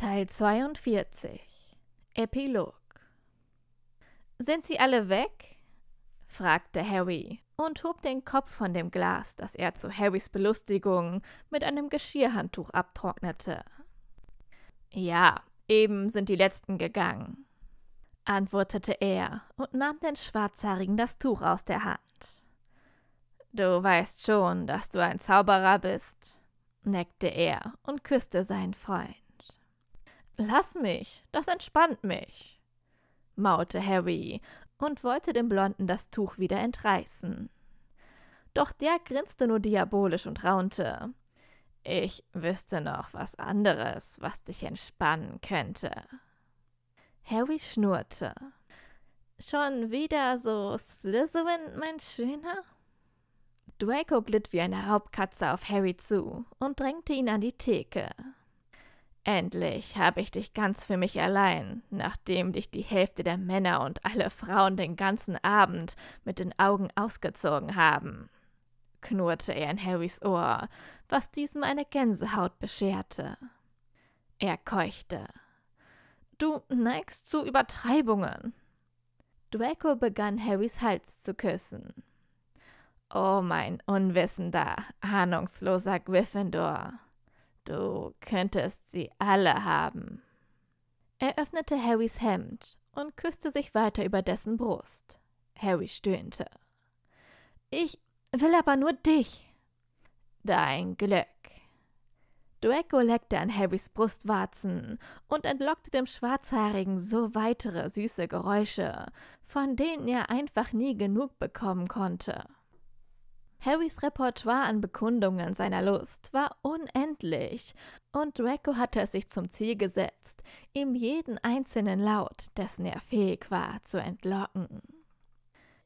Teil 42 Epilog Sind sie alle weg? fragte Harry und hob den Kopf von dem Glas, das er zu Harrys Belustigung mit einem Geschirrhandtuch abtrocknete. Ja, eben sind die letzten gegangen, antwortete er und nahm den Schwarzhaarigen das Tuch aus der Hand. Du weißt schon, dass du ein Zauberer bist, neckte er und küsste seinen Freund. Lass mich, das entspannt mich, maute Harry und wollte dem Blonden das Tuch wieder entreißen. Doch der grinste nur diabolisch und raunte. Ich wüsste noch was anderes, was dich entspannen könnte. Harry schnurrte. Schon wieder so Slytherin, mein Schöner? Draco glitt wie eine Raubkatze auf Harry zu und drängte ihn an die Theke. Endlich habe ich dich ganz für mich allein, nachdem dich die Hälfte der Männer und alle Frauen den ganzen Abend mit den Augen ausgezogen haben, knurrte er in Harrys Ohr, was diesem eine Gänsehaut bescherte. Er keuchte. Du neigst zu Übertreibungen. Draco begann Harrys Hals zu küssen. Oh, mein unwissender, ahnungsloser Gryffindor. Du könntest sie alle haben. Er öffnete Harrys Hemd und küsste sich weiter über dessen Brust. Harry stöhnte. Ich will aber nur dich. Dein Glück. Draco leckte an Harrys Brustwarzen und entlockte dem Schwarzhaarigen so weitere süße Geräusche, von denen er einfach nie genug bekommen konnte. Harrys Repertoire an Bekundungen seiner Lust war unendlich, und Draco hatte es sich zum Ziel gesetzt, ihm jeden einzelnen Laut, dessen er fähig war, zu entlocken.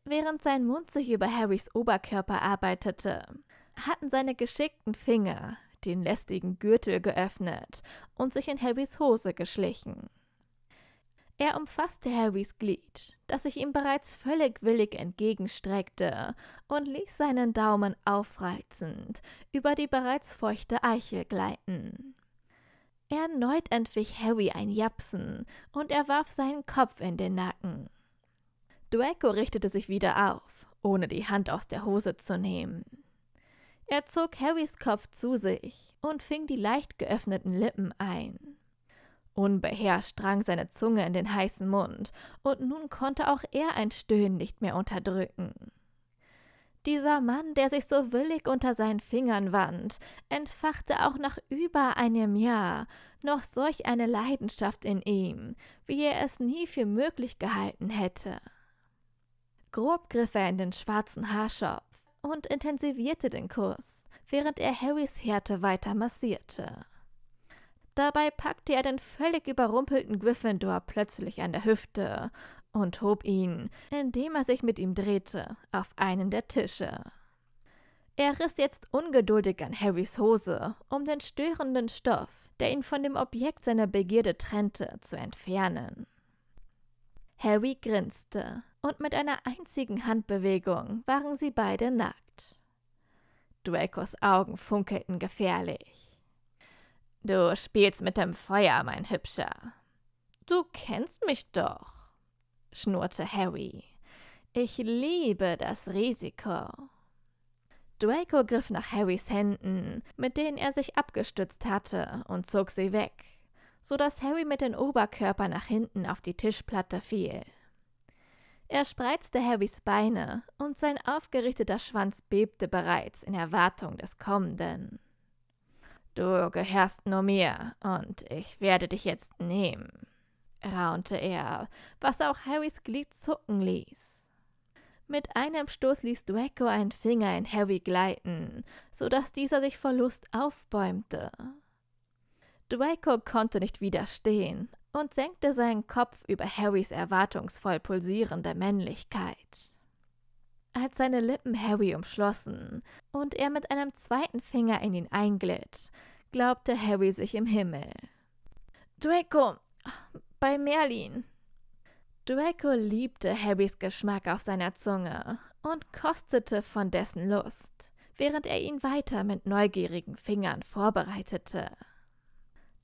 Während sein Mund sich über Harrys Oberkörper arbeitete, hatten seine geschickten Finger den lästigen Gürtel geöffnet und sich in Harrys Hose geschlichen. Er umfasste Harrys Glied, das sich ihm bereits völlig willig entgegenstreckte, und ließ seinen Daumen aufreizend über die bereits feuchte Eichel gleiten. Erneut entwich Harry ein Japsen, und er warf seinen Kopf in den Nacken. Draco richtete sich wieder auf, ohne die Hand aus der Hose zu nehmen. Er zog Harrys Kopf zu sich und fing die leicht geöffneten Lippen ein. Unbeherrscht drang seine Zunge in den heißen Mund, und nun konnte auch er ein Stöhnen nicht mehr unterdrücken. Dieser Mann, der sich so willig unter seinen Fingern wand, entfachte auch nach über einem Jahr noch solch eine Leidenschaft in ihm, wie er es nie für möglich gehalten hätte. Grob griff er in den schwarzen Haarschopf und intensivierte den Kuss, während er Harrys Härte weiter massierte. Dabei packte er den völlig überrumpelten Gryffindor plötzlich an der Hüfte und hob ihn, indem er sich mit ihm drehte, auf einen der Tische. Er riss jetzt ungeduldig an Harrys Hose, um den störenden Stoff, der ihn von dem Objekt seiner Begierde trennte, zu entfernen. Harry grinste, und mit einer einzigen Handbewegung waren sie beide nackt. Dracos Augen funkelten gefährlich. Du spielst mit dem Feuer, mein Hübscher. Du kennst mich doch, schnurrte Harry. Ich liebe das Risiko. Draco griff nach Harrys Händen, mit denen er sich abgestützt hatte, und zog sie weg, so dass Harry mit dem Oberkörper nach hinten auf die Tischplatte fiel. Er spreizte Harrys Beine und sein aufgerichteter Schwanz bebte bereits in Erwartung des Kommenden. Du gehörst nur mir und ich werde dich jetzt nehmen, raunte er, was auch Harrys Glied zucken ließ. Mit einem Stoß ließ Draco einen Finger in Harry gleiten, so dass dieser sich vor Lust aufbäumte. Draco konnte nicht widerstehen und senkte seinen Kopf über Harrys erwartungsvoll pulsierende Männlichkeit. Als seine Lippen Harry umschlossen und er mit einem zweiten Finger in ihn einglitt, glaubte Harry sich im Himmel. Draco, bei Merlin. Draco liebte Harrys Geschmack auf seiner Zunge und kostete von dessen Lust, während er ihn weiter mit neugierigen Fingern vorbereitete.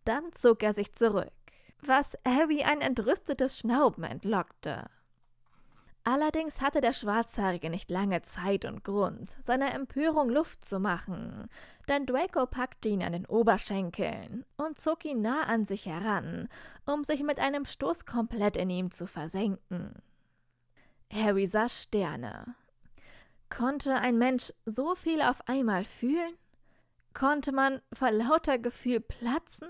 Dann zog er sich zurück, was Harry ein entrüstetes Schnauben entlockte. Allerdings hatte der Schwarzhaarige nicht lange Zeit und Grund, seiner Empörung Luft zu machen, denn Draco packte ihn an den Oberschenkeln und zog ihn nah an sich heran, um sich mit einem Stoß komplett in ihm zu versenken. Harry sah Sterne. Konnte ein Mensch so viel auf einmal fühlen? Konnte man vor lauter Gefühl platzen?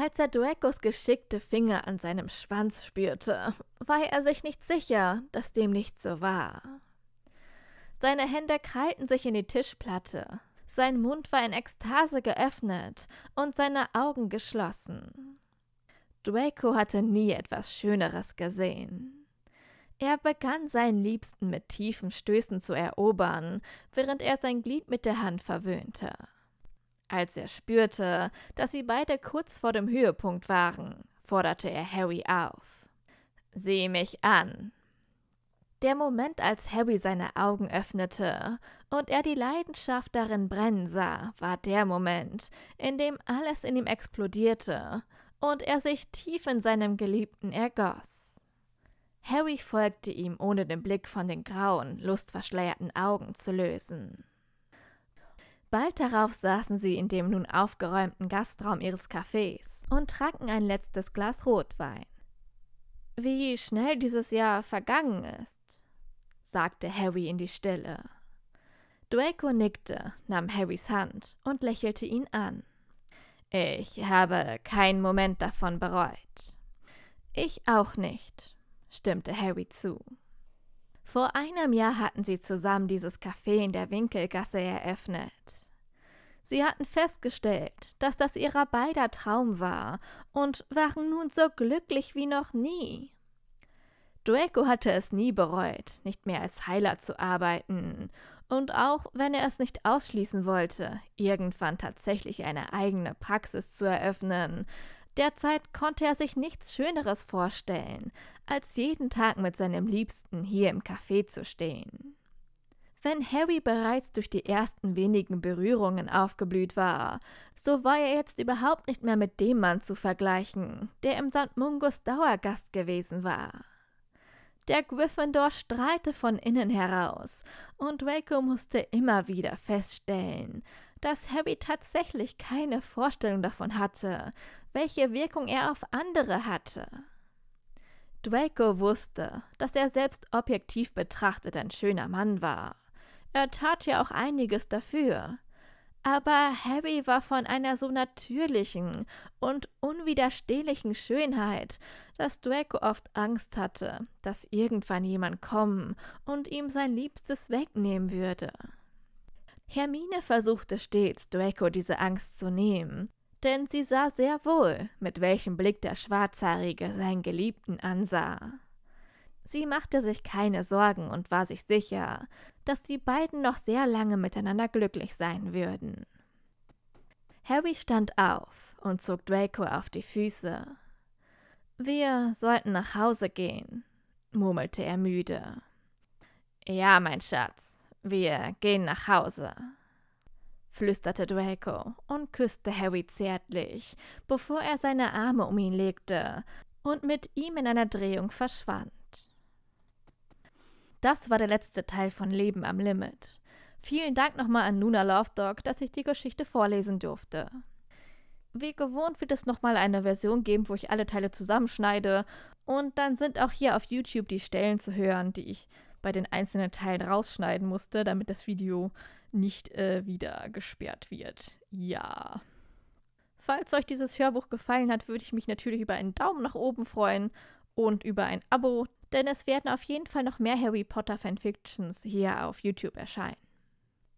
Als er Duekos geschickte Finger an seinem Schwanz spürte, war er sich nicht sicher, dass dem nicht so war. Seine Hände krallten sich in die Tischplatte, sein Mund war in Ekstase geöffnet und seine Augen geschlossen. Draco hatte nie etwas Schöneres gesehen. Er begann seinen Liebsten mit tiefen Stößen zu erobern, während er sein Glied mit der Hand verwöhnte. Als er spürte, dass sie beide kurz vor dem Höhepunkt waren, forderte er Harry auf. Sieh mich an. Der Moment, als Harry seine Augen öffnete und er die Leidenschaft darin brennen sah, war der Moment, in dem alles in ihm explodierte und er sich tief in seinem Geliebten ergoss. Harry folgte ihm, ohne den Blick von den grauen, lustverschleierten Augen zu lösen. Bald darauf saßen sie in dem nun aufgeräumten Gastraum ihres Cafés und tranken ein letztes Glas Rotwein. Wie schnell dieses Jahr vergangen ist, sagte Harry in die Stille. Draco nickte, nahm Harrys Hand und lächelte ihn an. Ich habe keinen Moment davon bereut. Ich auch nicht, stimmte Harry zu. Vor einem Jahr hatten sie zusammen dieses Café in der Winkelgasse eröffnet. Sie hatten festgestellt, dass das ihrer beider Traum war und waren nun so glücklich wie noch nie. Dueco hatte es nie bereut, nicht mehr als Heiler zu arbeiten, und auch wenn er es nicht ausschließen wollte, irgendwann tatsächlich eine eigene Praxis zu eröffnen, Derzeit konnte er sich nichts Schöneres vorstellen, als jeden Tag mit seinem Liebsten hier im Café zu stehen. Wenn Harry bereits durch die ersten wenigen Berührungen aufgeblüht war, so war er jetzt überhaupt nicht mehr mit dem Mann zu vergleichen, der im St. Mungus Dauergast gewesen war. Der Gryffindor strahlte von innen heraus, und Draco musste immer wieder feststellen, dass Harry tatsächlich keine Vorstellung davon hatte, welche Wirkung er auf andere hatte. Draco wusste, dass er selbst objektiv betrachtet ein schöner Mann war. Er tat ja auch einiges dafür. Aber Harry war von einer so natürlichen und unwiderstehlichen Schönheit, dass Draco oft Angst hatte, dass irgendwann jemand kommen und ihm sein Liebstes wegnehmen würde. Hermine versuchte stets, Draco diese Angst zu nehmen, denn sie sah sehr wohl, mit welchem Blick der Schwarzhaarige seinen Geliebten ansah. Sie machte sich keine Sorgen und war sich sicher, dass die beiden noch sehr lange miteinander glücklich sein würden. Harry stand auf und zog Draco auf die Füße. Wir sollten nach Hause gehen, murmelte er müde. Ja, mein Schatz, wir gehen nach Hause, flüsterte Draco und küsste Harry zärtlich, bevor er seine Arme um ihn legte und mit ihm in einer Drehung verschwand. Das war der letzte Teil von Leben am Limit. Vielen Dank nochmal an Luna Lovedog, dass ich die Geschichte vorlesen durfte. Wie gewohnt wird es nochmal eine Version geben, wo ich alle Teile zusammenschneide und dann sind auch hier auf YouTube die Stellen zu hören, die ich bei den einzelnen Teilen rausschneiden musste, damit das Video nicht äh, wieder gesperrt wird. Ja. Falls euch dieses Hörbuch gefallen hat, würde ich mich natürlich über einen Daumen nach oben freuen und über ein Abo, denn es werden auf jeden Fall noch mehr Harry Potter Fanfictions hier auf YouTube erscheinen.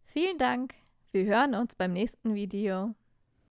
Vielen Dank, wir hören uns beim nächsten Video.